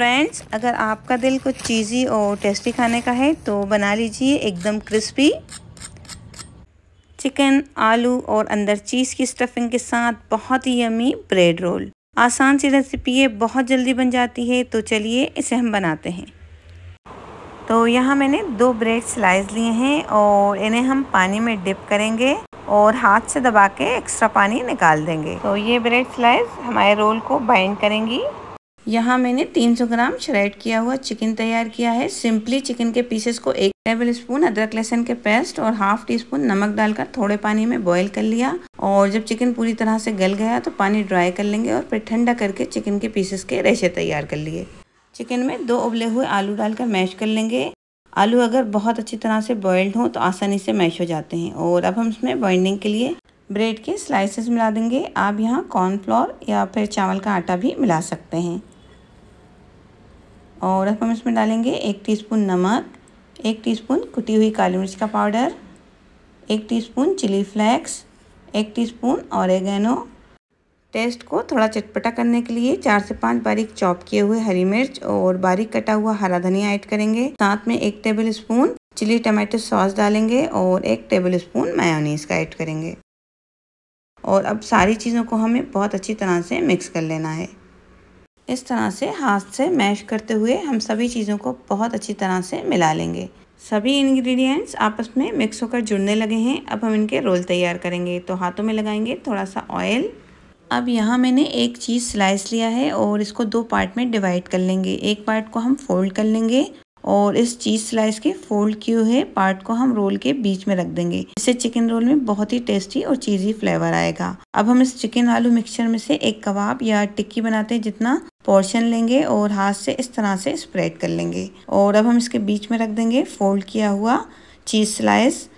friends अगर आपका दिल कुछ चीज़ी और टेस्टी खाने का है तो बना लीजिए एकदम क्रिस्पी चिकन आलू और अंदर चीज़ की स्टफिंग के साथ बहुत ही यमी ब्रेड रोल आसान सी रेसिपी है बहुत जल्दी बन जाती है तो चलिए इसे हम बनाते हैं तो यहाँ मैंने दो ब्रेड स्लाइस लिए हैं और इन्हें हम पानी में डिप करेंगे और हाथ से दबा के एक्स्ट्रा पानी निकाल देंगे तो ये ब्रेड स्लाइस हमारे रोल को बाइंड करेंगी यहाँ मैंने 300 ग्राम श्रेड किया हुआ चिकन तैयार किया है सिंपली चिकन के पीसेस को एक टेबल स्पून अदरक लहसन के पेस्ट और हाफ टी स्पून नमक डालकर थोड़े पानी में बॉईल कर लिया और जब चिकन पूरी तरह से गल गया तो पानी ड्राई कर लेंगे और फिर ठंडा करके चिकन के पीसेस के रेशे तैयार कर लिए चिकन में दो उबले हुए आलू डालकर मैश कर लेंगे आलू अगर बहुत अच्छी तरह से बॉयल्ड हों तो आसानी से मैश हो जाते हैं और अब हम इसमें बॉइलिंग के लिए ब्रेड के स्लाइसेस मिला देंगे आप यहाँ कॉर्नफ्लोर या फिर चावल का आटा भी मिला सकते हैं और अब हम इसमें डालेंगे एक टीस्पून नमक एक टीस्पून कुटी हुई काली मिर्च का पाउडर एक टीस्पून चिली फ्लेक्स एक टीस्पून ऑरेगेनो टेस्ट को थोड़ा चटपटा करने के लिए चार से पांच बारीक चॉप किए हुए हरी मिर्च और बारीक कटा हुआ हरा धनिया ऐड करेंगे साथ में एक tablespoon chili tomato sauce डालेंगे और एक टेबल स्पून मायोनीज का ऐड करेंगे और अब सारी चीज़ों को हमें बहुत अच्छी तरह से मिक्स कर लेना है इस तरह से हाथ से मैश करते हुए हम सभी चीज़ों को बहुत अच्छी तरह से मिला लेंगे सभी इंग्रेडिएंट्स आपस में मिक्स होकर जुड़ने लगे हैं अब हम इनके रोल तैयार करेंगे तो हाथों में लगाएंगे थोड़ा सा ऑयल अब यहाँ मैंने एक चीज़ स्लाइस लिया है और इसको दो पार्ट में डिवाइड कर लेंगे एक पार्ट को हम फोल्ड कर लेंगे और इस चीज़ स्लाइस के फोल्ड किए हुए पार्ट को हम रोल के बीच में रख देंगे इससे चिकन रोल में बहुत ही टेस्टी और चीज़ी फ्लेवर आएगा अब हम इस चिकन आलू मिक्सचर में से एक कबाब या टिक्की बनाते हैं जितना पोर्शन लेंगे और हाथ से इस तरह से स्प्रेड कर लेंगे और अब हम इसके बीच में रख देंगे फोल्ड किया हुआ चीज़ स्लाइस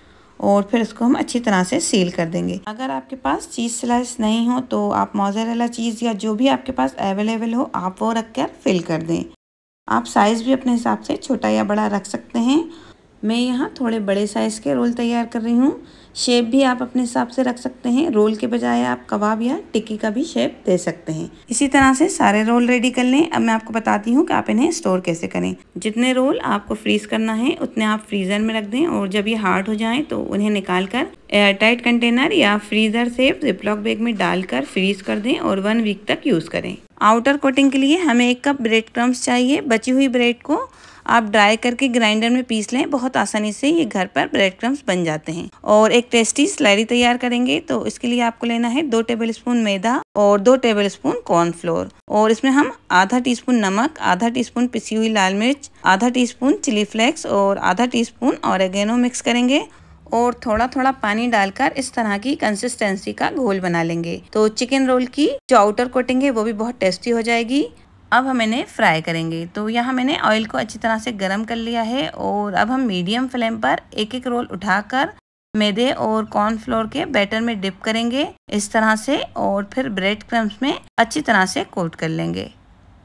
और फिर इसको हम अच्छी तरह से सील कर देंगे अगर आपके पास चीज़ स्लाइस नहीं हो तो आप मोजरेला चीज़ या जो भी आपके पास अवेलेबल हो आप वो रख कर फिल कर दें आप साइज़ भी अपने हिसाब से छोटा या बड़ा रख सकते हैं मैं यहाँ थोड़े बड़े साइज़ के रोल तैयार कर रही हूँ शेप भी आप अपने हिसाब से रख सकते हैं रोल के बजाय आप कबाब या टिक्की का भी शेप दे सकते हैं इसी तरह से सारे रोल रेडी कर लें अब मैं आपको बताती हूँ कि आप इन्हें स्टोर कैसे करें जितने रोल आपको फ्रीज करना है उतने आप फ्रीज़र में रख दें और जब ये हार्ड हो जाए तो उन्हें निकाल कर एयरटाइट कंटेनर या फ्रीज़र से जिपलॉक बैग में डालकर फ्रीज कर दें और वन वीक तक यूज़ करें आउटर कोटिंग के लिए हमें एक कप ब्रेड क्रम्स चाहिए बची हुई ब्रेड को आप ड्राई करके ग्राइंडर में पीस लें बहुत आसानी से ये घर पर ब्रेड क्रम्स बन जाते हैं और एक टेस्टी स्लाइरी तैयार करेंगे तो इसके लिए आपको लेना है दो टेबल स्पून मैदा और दो टेबल स्पून कॉर्नफ्लोर और इसमें हम आधा टीस्पून नमक आधा टीस्पून पिसी हुई लाल मिर्च आधा टीस्पून चिली फ्लेक्स और आधा टीस्पून ऑरेगेनो मिक्स करेंगे और थोड़ा थोड़ा पानी डालकर इस तरह की कंसिस्टेंसी का घोल बना लेंगे तो चिकन रोल की जो आउटर कोटिंग है वो भी बहुत टेस्टी हो जाएगी अब हम इन्हें फ्राई करेंगे तो यहाँ मैंने ऑयल को अच्छी तरह से गर्म कर लिया है और अब हम मीडियम फ्लेम पर एक एक रोल उठाकर मैदे और कॉर्नफ्लोर के बैटर में डिप करेंगे इस तरह से और फिर ब्रेड क्रम्स में अच्छी तरह से कोट कर लेंगे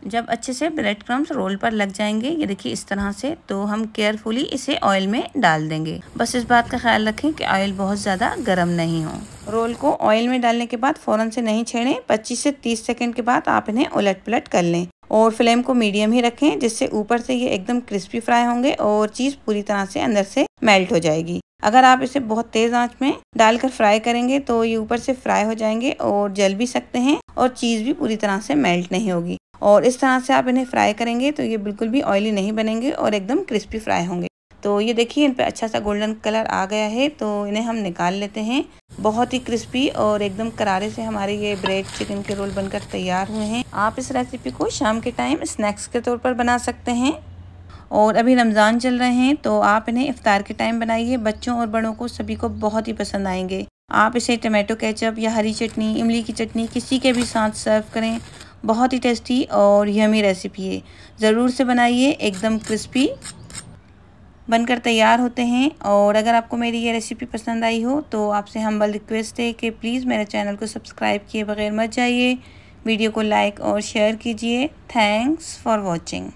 जब अच्छे से ब्रेड क्रम्स रोल पर लग जाएंगे ये देखिए इस तरह से तो हम केयरफुली इसे ऑयल में डाल देंगे बस इस बात का ख्याल रखें कि ऑयल बहुत ज़्यादा गर्म नहीं हो रोल को ऑयल में डालने के बाद फ़ौरन से नहीं छेड़ें 25 से 30 सेकंड के बाद आप इन्हें उलट पलट कर लें और फ्लेम को मीडियम ही रखें जिससे ऊपर से ये एकदम क्रिस्पी फ्राई होंगे और चीज़ पूरी तरह से अंदर से मेल्ट हो जाएगी अगर आप इसे बहुत तेज़ आंच में डालकर फ्राई करेंगे तो ये ऊपर से फ्राई हो जाएंगे और जल भी सकते हैं और चीज़ भी पूरी तरह से मेल्ट नहीं होगी और इस तरह से आप इन्हें फ्राई करेंगे तो ये बिल्कुल भी ऑयली नहीं बनेंगे और एकदम क्रिस्पी फ्राई होंगे तो ये देखिए इन पर अच्छा सा गोल्डन कलर आ गया है तो इन्हें हम निकाल लेते हैं बहुत ही क्रिस्पी और एकदम करारे से हमारे ये ब्रेड चिकन के रोल बनकर तैयार हुए हैं आप इस रेसिपी को शाम के टाइम स्नैक्स के तौर पर बना सकते हैं और अभी रमज़ान चल रहे हैं तो आप इन्हें इफ्तार के टाइम बनाइए बच्चों और बड़ों को सभी को बहुत ही पसंद आएंगे आप इसे टमाटो केचप या हरी चटनी इमली की चटनी किसी के भी साथ सर्व करें बहुत ही टेस्टी और यमी रेसिपी है ज़रूर से बनाइए एकदम क्रिस्पी बनकर तैयार होते हैं और अगर आपको मेरी ये रेसिपी पसंद आई हो तो आपसे हम्बल रिक्वेस्ट है कि प्लीज़ मेरे चैनल को सब्सक्राइब किए बगैर मत जाइए वीडियो को लाइक और शेयर कीजिए थैंक्स फॉर वॉचिंग